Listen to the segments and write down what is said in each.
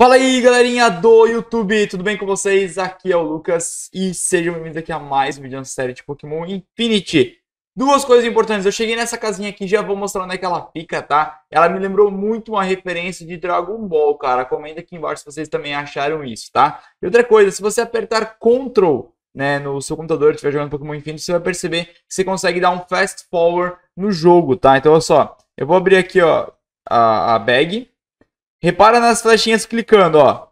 Fala aí, galerinha do YouTube, tudo bem com vocês? Aqui é o Lucas e sejam bem-vindos aqui a mais um vídeo na série de Pokémon Infinity. Duas coisas importantes, eu cheguei nessa casinha aqui, já vou mostrar onde é que ela fica, tá? Ela me lembrou muito uma referência de Dragon Ball, cara, comenta aqui embaixo se vocês também acharam isso, tá? E outra coisa, se você apertar CTRL né, no seu computador, estiver jogando Pokémon Infinity, você vai perceber que você consegue dar um fast forward no jogo, tá? Então, olha só, eu vou abrir aqui, ó, a, a bag, Repara nas flechinhas clicando, ó.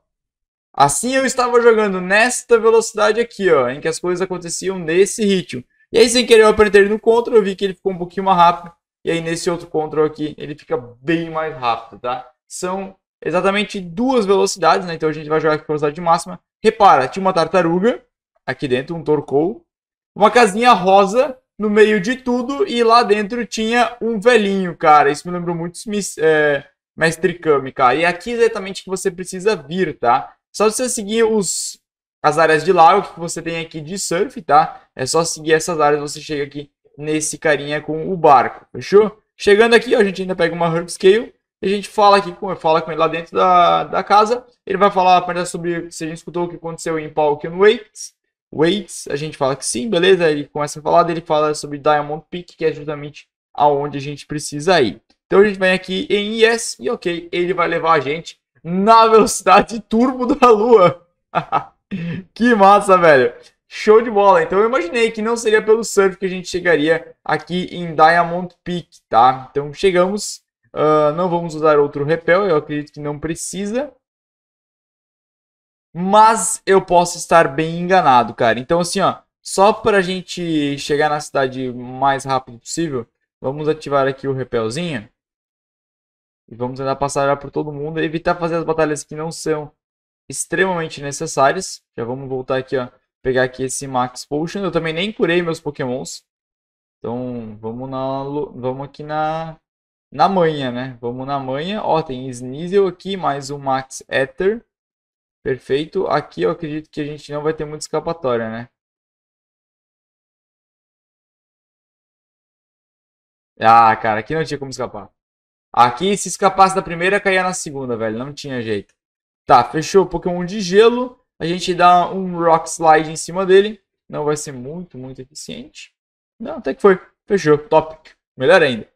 Assim eu estava jogando nesta velocidade aqui, ó, em que as coisas aconteciam nesse ritmo. E aí, sem querer, eu apertei no Ctrl, eu vi que ele ficou um pouquinho mais rápido. E aí, nesse outro Ctrl aqui, ele fica bem mais rápido, tá? São exatamente duas velocidades, né? Então, a gente vai jogar com velocidade máxima. Repara, tinha uma tartaruga aqui dentro, um torcou. Uma casinha rosa no meio de tudo. E lá dentro tinha um velhinho, cara. Isso me lembrou muito... É Mestre Kami, cara. E é aqui exatamente que você precisa vir, tá? Só você seguir os, as áreas de lago que você tem aqui de surf, tá? É só seguir essas áreas, você chega aqui nesse carinha com o barco, fechou? Chegando aqui, ó, a gente ainda pega uma Herb Scale e a gente fala aqui com, fala com ele lá dentro da, da casa. Ele vai falar para sobre se a gente escutou o que aconteceu em Palkian Waits. Waits, a gente fala que sim, beleza? Ele começa a falar, dele fala sobre Diamond Peak, que é justamente aonde a gente precisa ir. Então a gente vem aqui em Yes e OK, ele vai levar a gente na velocidade turbo da Lua. que massa, velho. Show de bola. Então eu imaginei que não seria pelo surf que a gente chegaria aqui em Diamond Peak, tá? Então chegamos. Uh, não vamos usar outro repel, eu acredito que não precisa. Mas eu posso estar bem enganado, cara. Então assim, ó, só para a gente chegar na cidade o mais rápido possível, Vamos ativar aqui o repelzinho. E vamos tentar passar por todo mundo. Evitar fazer as batalhas que não são extremamente necessárias. Já vamos voltar aqui, ó. Pegar aqui esse Max Potion. Eu também nem curei meus pokémons. Então, vamos, na, vamos aqui na, na manha, né? Vamos na manha. Ó, tem Sneasel aqui, mais um Max Ether. Perfeito. Aqui eu acredito que a gente não vai ter muita escapatória, né? Ah, cara, aqui não tinha como escapar. Aqui, se escapasse da primeira, caía na segunda, velho. Não tinha jeito. Tá, fechou o Pokémon de gelo. A gente dá um Rock Slide em cima dele. Não vai ser muito, muito eficiente. Não, até que foi. Fechou. Top. Melhor ainda.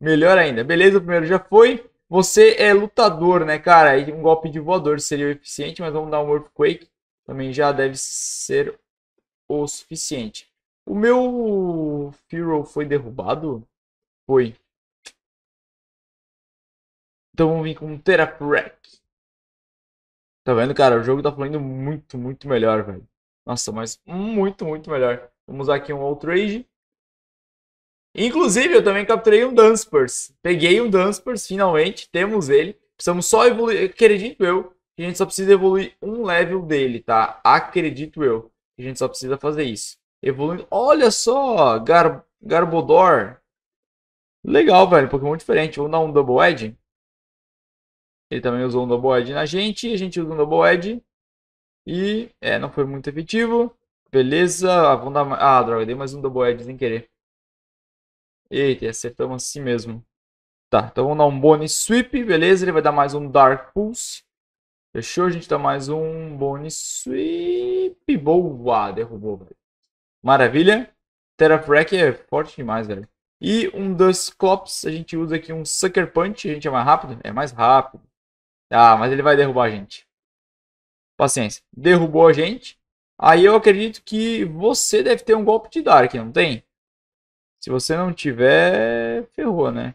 Melhor ainda. Beleza, o primeiro já foi. Você é lutador, né, cara? E um golpe de voador seria o eficiente, mas vamos dar um Earthquake. Também já deve ser o suficiente. O meu Hero foi derrubado? Foi. Então vamos vir com Teraprec. Tá vendo, cara? O jogo tá fluindo muito, muito melhor, velho. Nossa, mas muito, muito melhor. Vamos usar aqui um Outrage. Inclusive, eu também capturei um Dunspurs. Peguei um Dunspurs, finalmente. Temos ele. Precisamos só evoluir. Acredito eu que a gente só precisa evoluir um level dele, tá? Acredito eu que a gente só precisa fazer isso. Evoluindo. Olha só, Gar Garbodor. Legal, velho. Pokémon diferente. Vamos dar um Double Edge. Ele também usou um Double Edge na gente. A gente usou um Double Edge. E é, não foi muito efetivo. Beleza. Ah, vamos dar... ah droga. Dei mais um Double Edge sem querer. Eita, acertamos assim mesmo. Tá, então vamos dar um Bone Sweep. Beleza. Ele vai dar mais um Dark Pulse. Fechou? A gente dá mais um Bone Sweep. Boa. Derrubou, velho. Maravilha. Terafrack é forte demais, velho. E um dos Clops, a gente usa aqui um Sucker Punch. A gente é mais rápido? É mais rápido. Ah, mas ele vai derrubar a gente. Paciência. Derrubou a gente. Aí eu acredito que você deve ter um golpe de Dark, não tem? Se você não tiver, ferrou, né?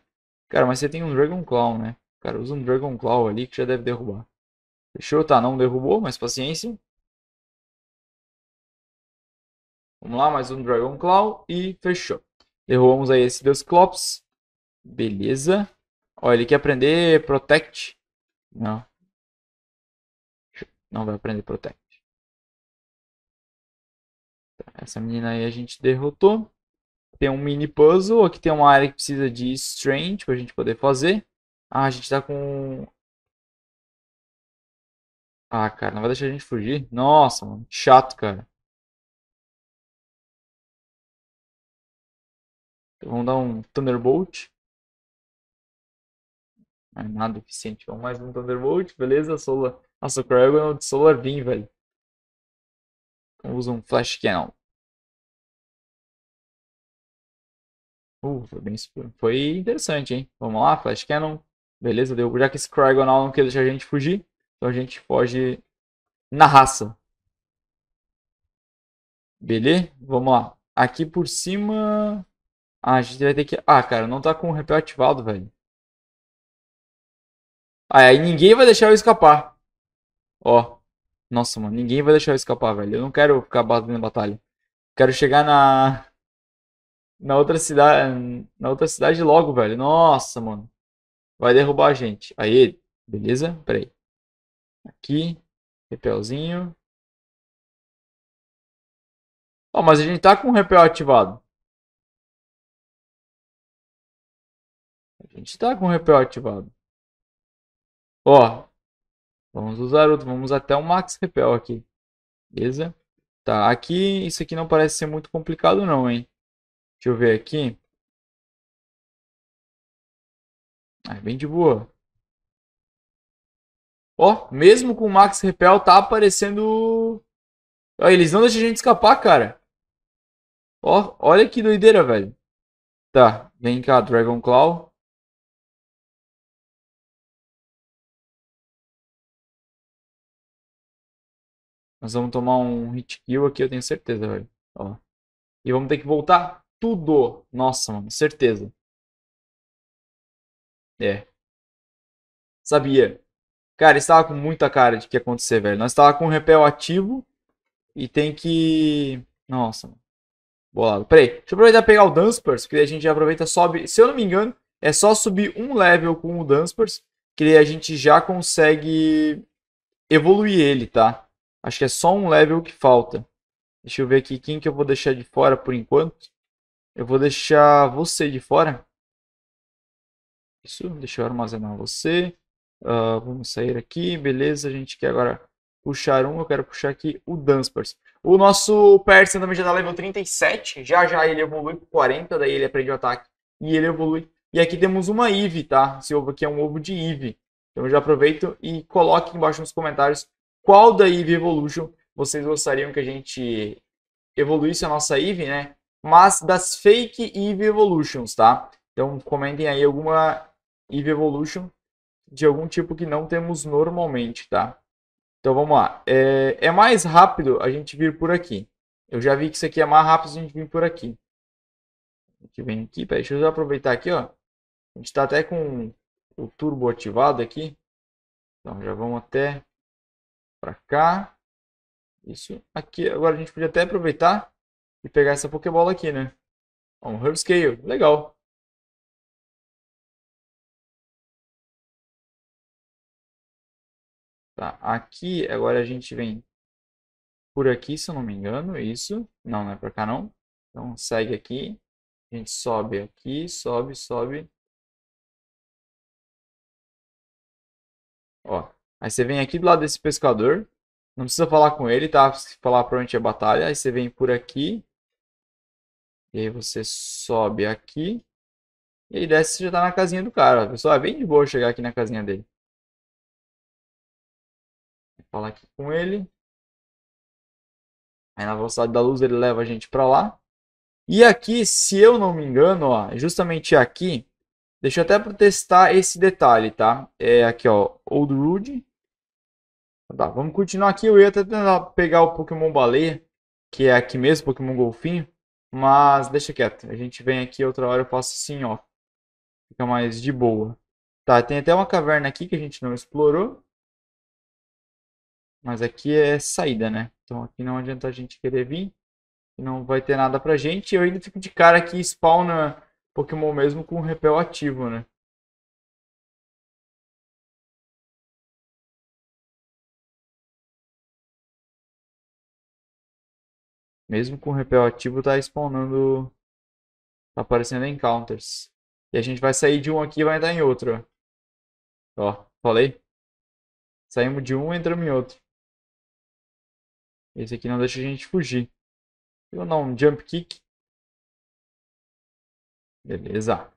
Cara, mas você tem um Dragon Claw, né? Cara, usa um Dragon Claw ali que já deve derrubar. Fechou? Tá, não derrubou, mas paciência. Vamos lá, mais um Dragon Claw e fechou. Derrubamos aí esse Deus Clops. Beleza. Ó, ele quer aprender Protect. Não. Não vai aprender Protect. Tá, essa menina aí a gente derrotou. Tem um mini puzzle. Aqui tem uma área que precisa de Strange pra gente poder fazer. Ah, a gente tá com... Ah, cara, não vai deixar a gente fugir? Nossa, mano. Chato, cara. Então, vamos dar um Thunderbolt. Não é nada eficiente. Vamos mais um Thunderbolt, beleza? Solar... Nossa, o Cryogon é de Solar Beam, velho. Então usa um Flash Cannon. Uh, foi bem Foi interessante, hein? Vamos lá, Flash Cannon. Beleza, deu. Já que esse Cryogon não quer deixar a gente fugir, então a gente foge na raça. Beleza? Vamos lá. Aqui por cima... Ah, a gente vai ter que... Ah, cara, não tá com o repel ativado, velho. Ah, aí ninguém vai deixar eu escapar. Ó. Nossa, mano, ninguém vai deixar eu escapar, velho. Eu não quero ficar batendo batalha. Quero chegar na... Na outra cidade... Na outra cidade logo, velho. Nossa, mano. Vai derrubar a gente. Aí, beleza? Pera aí. Aqui. Repelzinho. Ó, oh, mas a gente tá com o repel ativado. A gente tá com o repel ativado. Ó, vamos usar outro, vamos até o max repel aqui. Beleza? Tá, aqui, isso aqui não parece ser muito complicado não, hein? Deixa eu ver aqui. Ah, é bem de boa. Ó, mesmo com o max repel, tá aparecendo... Ó, eles não deixam a gente escapar, cara. Ó, olha que doideira, velho. Tá, vem cá, Dragon Claw. Nós vamos tomar um hit kill aqui, eu tenho certeza, velho. Ó. E vamos ter que voltar tudo. Nossa, mano, certeza. É. Sabia. Cara, estava com muita cara de que ia acontecer, velho. Nós estava com o repel ativo e tem que... Nossa, mano. Bolado. Peraí, deixa eu aproveitar e pegar o Danspers, porque daí a gente já aproveita sobe... Se eu não me engano, é só subir um level com o Danspers, que daí a gente já consegue evoluir ele, tá? Acho que é só um level que falta. Deixa eu ver aqui quem que eu vou deixar de fora por enquanto. Eu vou deixar você de fora. Isso, deixa eu armazenar você. Uh, vamos sair aqui, beleza. A gente quer agora puxar um, eu quero puxar aqui o Danspers. O nosso Persian também já dá tá level 37, já já ele evolui para 40, daí ele aprende o ataque e ele evolui. E aqui temos uma Eve, tá? Esse ovo aqui é um ovo de Eve. Então já aproveito e coloque embaixo nos comentários qual da Eve Evolution vocês gostariam que a gente evoluísse a nossa Eve, né? Mas das fake Eve Evolutions, tá? Então comentem aí alguma Eve Evolution de algum tipo que não temos normalmente, tá? Então vamos lá. É, é, mais rápido a gente vir por aqui. Eu já vi que isso aqui é mais rápido a gente vir por aqui. A gente vem aqui, peraí, deixa eu aproveitar aqui, ó. A gente tá até com o turbo ativado aqui. Então já vamos até para cá. Isso aqui. Agora a gente podia até aproveitar e pegar essa Pokébola aqui, né? um Herb Scale. Legal. Tá, aqui agora a gente vem por aqui, se eu não me engano, isso. Não, não é pra cá não. Então segue aqui. A gente sobe aqui, sobe, sobe. Ó, Aí você vem aqui do lado desse pescador. Não precisa falar com ele, tá? falar pra onde é a batalha. Aí você vem por aqui. E aí você sobe aqui. E aí desce e já tá na casinha do cara. Pessoal, é bem de boa chegar aqui na casinha dele. falar aqui com ele. Aí na velocidade da luz ele leva a gente pra lá. E aqui, se eu não me engano, ó, é justamente aqui, Deixa eu até testar esse detalhe, tá? É aqui, ó, Old Rude. Tá, vamos continuar aqui. Eu ia até tentar pegar o Pokémon Baleia, que é aqui mesmo, Pokémon Golfinho. Mas deixa quieto. A gente vem aqui outra hora eu faço assim, ó. Fica mais de boa. Tá, tem até uma caverna aqui que a gente não explorou. Mas aqui é saída, né? Então aqui não adianta a gente querer vir. Não vai ter nada pra gente. Eu ainda fico de cara aqui spawna Pokémon mesmo com repel ativo, né? Mesmo com repel ativo, tá spawnando. Tá aparecendo encounters. E a gente vai sair de um aqui e vai entrar em outro. Ó, falei? Saímos de um e entramos em outro. Esse aqui não deixa a gente fugir. Eu não, um jump kick. Beleza.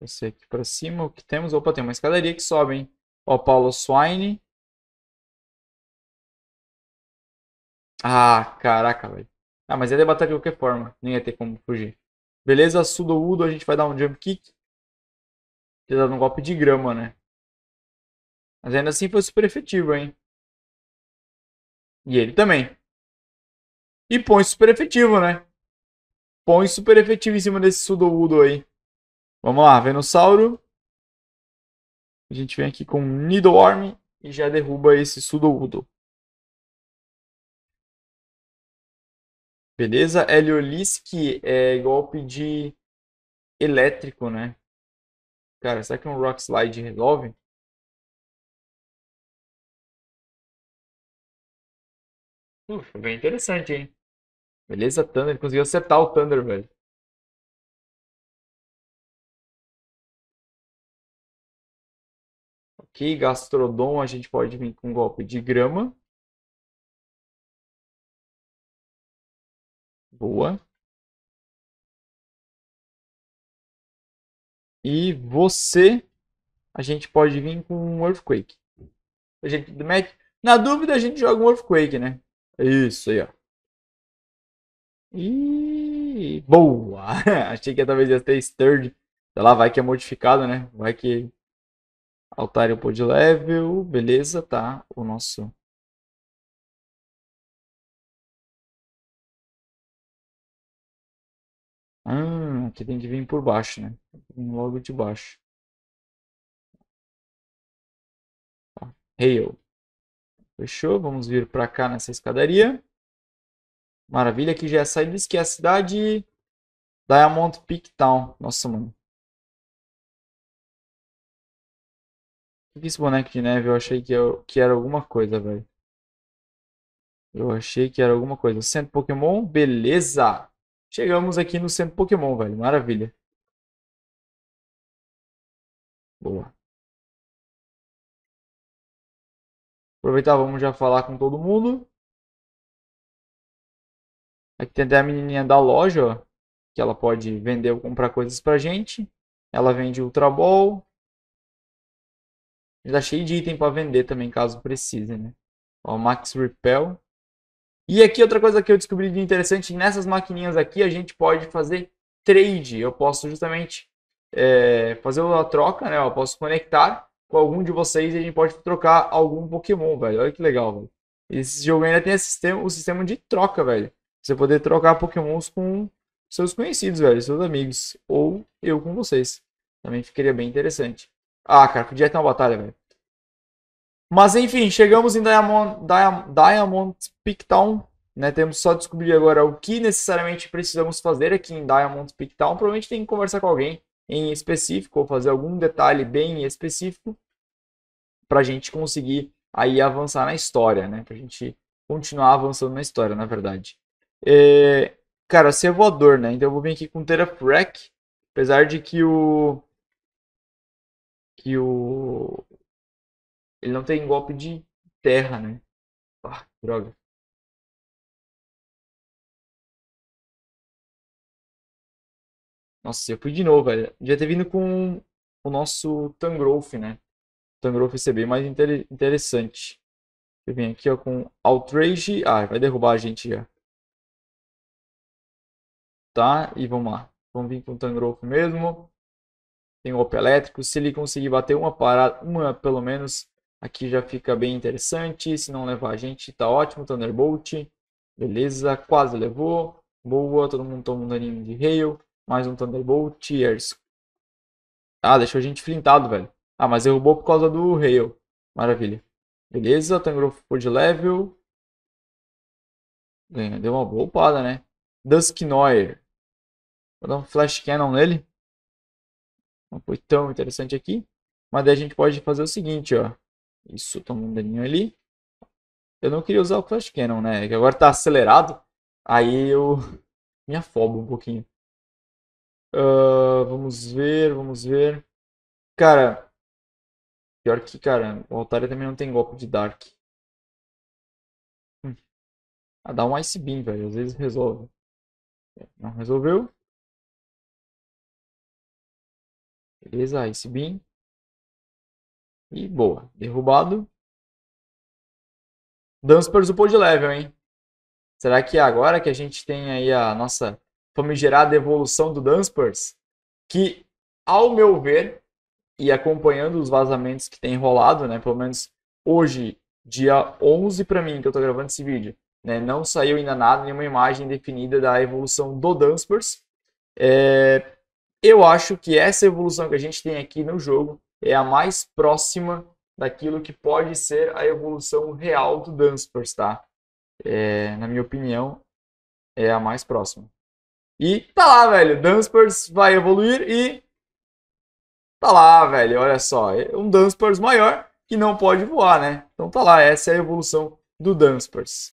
Esse aqui para cima, o que temos? Opa, tem uma escadaria que sobe, hein? Ó, Paulo Swine. Ah, caraca, velho. Ah, mas ia debater de qualquer forma. Nem ia ter como fugir. Beleza, Sudo Udo, a gente vai dar um jump kick. Ter tá dar um golpe de grama, né? Mas ainda assim foi super efetivo, hein? E ele também. E põe super efetivo, né? Põe super efetivo em cima desse Sudowoodo aí. Vamos lá, Venossauro. A gente vem aqui com Needlearm e já derruba esse Sudowoodo. Beleza? Heliolisk é golpe de elétrico, né? Cara, será que um Rock Slide resolve? Ufa, bem interessante, hein? Beleza, Thunder. Ele conseguiu acertar o Thunder, velho. Ok, Gastrodon a gente pode vir com um golpe de grama. Boa. E você, a gente pode vir com um Earthquake. A gente Na dúvida, a gente joga um Earthquake, né? Isso aí, ó. E boa! Achei que talvez ia ter Sturge. Sei lá, vai que é modificado, né? Vai que. Altar o de level. Beleza, tá. O nosso. Ah, aqui tem que vir por baixo, né? Vem logo de baixo. Tá. Hail. Fechou. Vamos vir pra cá nessa escadaria. Maravilha, aqui já é saída, diz que é a cidade Diamond Peak Town. Nossa, mano. O que é esse boneco de neve? Eu achei que, eu, é que era alguma coisa, velho. Eu achei que era alguma coisa. Centro Pokémon, beleza. Chegamos aqui no Centro Pokémon, velho. Maravilha. Boa. Aproveitar, vamos já falar com todo mundo. Aqui tem até a menininha da loja, ó, que ela pode vender ou comprar coisas pra gente. Ela vende Ultra Ball. já tá cheio de item para vender também, caso precise, né? Ó, Max Repel. E aqui outra coisa que eu descobri de interessante, nessas maquininhas aqui a gente pode fazer trade. Eu posso justamente é, fazer uma troca, né? Eu posso conectar com algum de vocês e a gente pode trocar algum Pokémon, velho. Olha que legal, velho. Esse jogo ainda tem sistema, o sistema de troca, velho. Você poder trocar pokémons com seus conhecidos, velho, seus amigos. Ou eu com vocês. Também ficaria bem interessante. Ah, cara, podia ter uma batalha, velho. Mas enfim, chegamos em Diamond, Diamond, Diamond Peak Town. Né? Temos só descobrir agora o que necessariamente precisamos fazer aqui em Diamond Peak Town. Provavelmente tem que conversar com alguém em específico ou fazer algum detalhe bem específico para a gente conseguir aí avançar na história, né? Para a gente continuar avançando na história, na verdade. É, cara, ser é voador, né? Então eu vou vir aqui com Terafrac. Apesar de que o. Que o. Ele não tem golpe de terra, né? Ah, droga. Nossa, eu fui de novo, velho. Devia ter vindo com o nosso Tangrowth, né? O Tangrowth ser bem mais inter... interessante. Eu vim aqui ó, com Outrage. Ah, vai derrubar a gente já tá? E vamos lá. Vamos vir com o Tangrowth mesmo. Tem o Elétrico. Se ele conseguir bater uma parada, uma pelo menos, aqui já fica bem interessante. Se não levar a gente, tá ótimo. Thunderbolt. Beleza, quase levou. Boa, todo mundo toma um daninho de rail. Mais um Thunderbolt. Tears. Ah, deixou a gente flintado, velho. Ah, mas derrubou por causa do rail. Maravilha. Beleza, Tangrowth ficou de level. deu uma boa upada, né? Dusknoir. Vou dar um flash cannon nele. Não foi tão interessante aqui. Mas daí a gente pode fazer o seguinte, ó. Isso, toma tá um daninho ali. Eu não queria usar o flash cannon, né? Que agora tá acelerado. Aí eu me afobo um pouquinho. Uh, vamos ver, vamos ver. Cara, pior que, cara, o Altaria também não tem golpe de Dark. Hum. Ah, dá um Ice Beam, velho. Às vezes resolve. Não resolveu. Beleza, Ice ah, Beam. E boa. Derrubado. Dunsper upou de level, hein? Será que agora que a gente tem aí a nossa famigerada evolução do Dunspers, que, ao meu ver, e acompanhando os vazamentos que tem rolado, né, pelo menos hoje, dia 11 para mim, que eu tô gravando esse vídeo, né, não saiu ainda nada, nenhuma imagem definida da evolução do Dunspers. É, eu acho que essa evolução que a gente tem aqui no jogo é a mais próxima daquilo que pode ser a evolução real do Dunsparce, tá? É, na minha opinião, é a mais próxima. E tá lá, velho. Dunsparce vai evoluir e... Tá lá, velho. Olha só. É um Dunsparce maior que não pode voar, né? Então tá lá. Essa é a evolução do Dunsparce.